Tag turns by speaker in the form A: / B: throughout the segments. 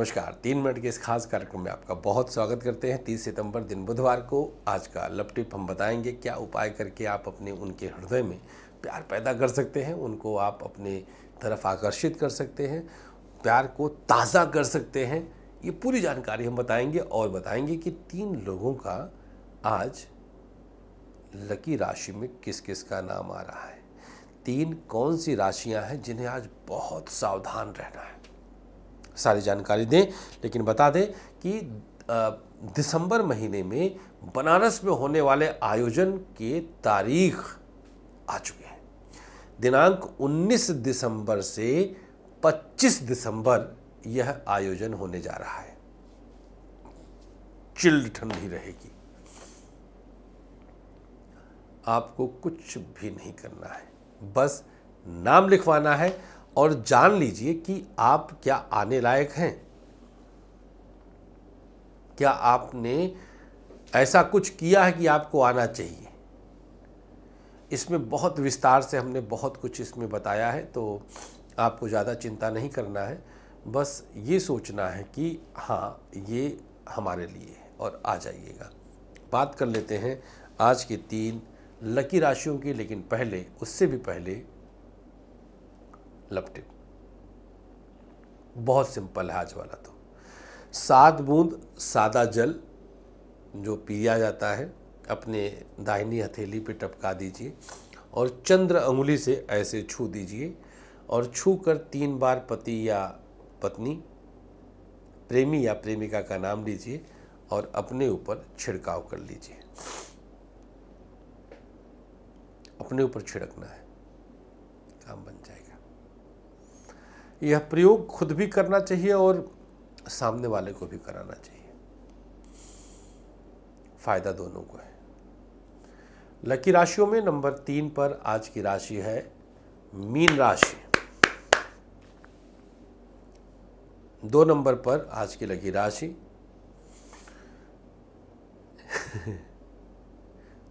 A: नमस्कार तीन मिनट के इस खास कार्यक्रम में आपका बहुत स्वागत करते हैं तीस सितंबर दिन बुधवार को आज का लपटिप हम बताएंगे क्या उपाय करके आप अपने उनके हृदय में प्यार पैदा कर सकते हैं उनको आप अपने तरफ आकर्षित कर सकते हैं प्यार को ताज़ा कर सकते हैं ये पूरी जानकारी हम बताएंगे और बताएंगे कि तीन लोगों का आज लकी राशि में किस किस का नाम आ रहा है तीन कौन सी राशियां हैं जिन्हें आज बहुत सावधान रहना है सारी जानकारी दें लेकिन बता दें कि दिसंबर महीने में बनारस में होने वाले आयोजन के तारीख आ चुके हैं दिनांक 19 दिसंबर से 25 दिसंबर यह आयोजन होने जा रहा है चिल्ड ठंडी रहेगी आपको कुछ भी नहीं करना है बस नाम लिखवाना है और जान लीजिए कि आप क्या आने लायक हैं क्या आपने ऐसा कुछ किया है कि आपको आना चाहिए इसमें बहुत विस्तार से हमने बहुत कुछ इसमें बताया है तो आपको ज़्यादा चिंता नहीं करना है बस ये सोचना है कि हाँ ये हमारे लिए है और आ जाइएगा बात कर लेते हैं आज के तीन लकी राशियों की लेकिन पहले उससे भी पहले लपटे बहुत सिंपल है आज वाला तो सात बूंद सादा जल जो पिया जाता है अपने दाहिनी हथेली पे टपका दीजिए और चंद्र अंगुली से ऐसे छू दीजिए और छू कर तीन बार पति या पत्नी प्रेमी या प्रेमिका का नाम लीजिए और अपने ऊपर छिड़काव कर लीजिए अपने ऊपर छिड़कना है काम बन जाएगा यह प्रयोग खुद भी करना चाहिए और सामने वाले को भी कराना चाहिए फ़ायदा दोनों को है लकी राशियों में नंबर तीन पर आज की राशि है मीन राशि दो नंबर पर आज की लकी राशि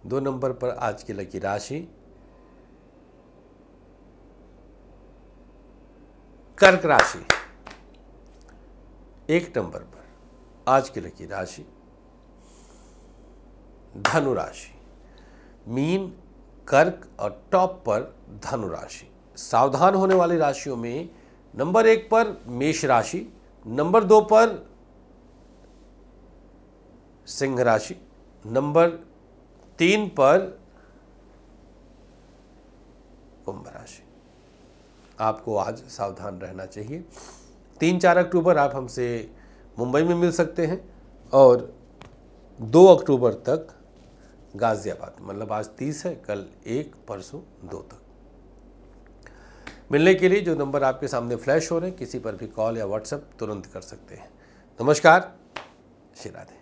A: दो नंबर पर आज की लकी राशि कर्क राशि एक नंबर पर आज की लकी राशि धनु राशि मीन कर्क और टॉप पर धनु राशि सावधान होने वाली राशियों में नंबर एक पर मेष राशि नंबर दो पर सिंह राशि नंबर तीन पर कुंभ राशि आपको आज सावधान रहना चाहिए तीन चार अक्टूबर आप हमसे मुंबई में मिल सकते हैं और दो अक्टूबर तक गाज़ियाबाद मतलब आज तीस है कल एक परसों दो तक मिलने के लिए जो नंबर आपके सामने फ्लैश हो रहे हैं किसी पर भी कॉल या व्हाट्सएप तुरंत कर सकते हैं नमस्कार श्री राधे